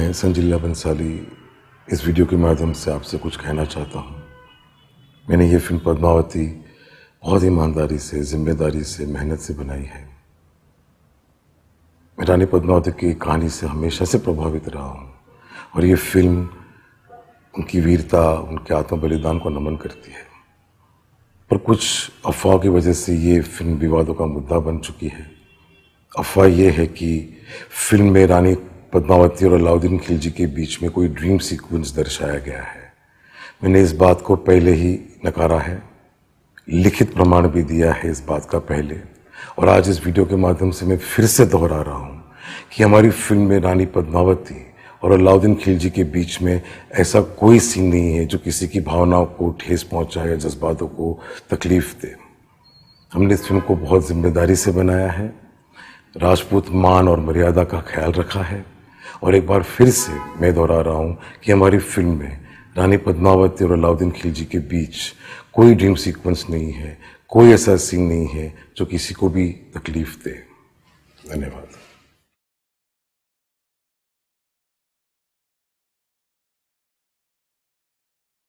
میں جلا بنسالی اس ویڈیو کے مادھیم سے آپ سے کچھ کہنا چاہتا ہوں میں نے یہ فلم پدماوتی بہت ایمانداری سے ذمہ داری سے محنت سے بنائی ہے میں رانی پدماوتی کی کہانی سے ہمیشہ سے پربھاوت رہا ہوں اور یہ فلم ان کی ویرتا ان کے آتم بلیدان کو نمن کرتی ہے پر کچھ افواہ کی وجہ سے یہ فلم ووادوں کا مدعا بن چکی ہے افواہ یہ ہے کہ فلم میں رانی پدماوتی اور اللہ الدین کھل جی کے بیچ میں کوئی ڈریم سیکوینس درشایا گیا ہے میں نے اس بات کو پہلے ہی نکارا ہے لکھت پرمان بھی دیا ہے اس بات کا پہلے اور آج اس ویڈیو کے مادھیم سے میں پھر سے دہرا رہا ہوں کہ ہماری فلم میں رانی پدماوتی اور علاؤدین الدین کھل جی کے بیچ میں ایسا کوئی سین نہیں ہے جو کسی کی بھاوناوں کو ٹھیس پہنچائے یا جذباتوں کو تکلیف دے ہم نے اس فلم کو بہت ذمہ داری سے بنایا ہے راجپوت مان اور مریادہ کا خیال رکھا ہے اور ایک بار پھر سے میں دہرا رہا ہوں کہ ہماری فلم میں رانی پدماوتی اور علاؤدین کھل جی کے بیچ کوئی ڈریم سیکونس نہیں ہے کوئی ایسا سین نہیں ہے جو کسی کو بھی تکلیف دے دھنیہ واد